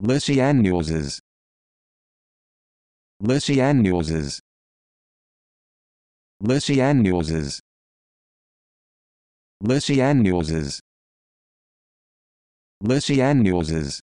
Newses. Lysian Newses. Lysian Newses.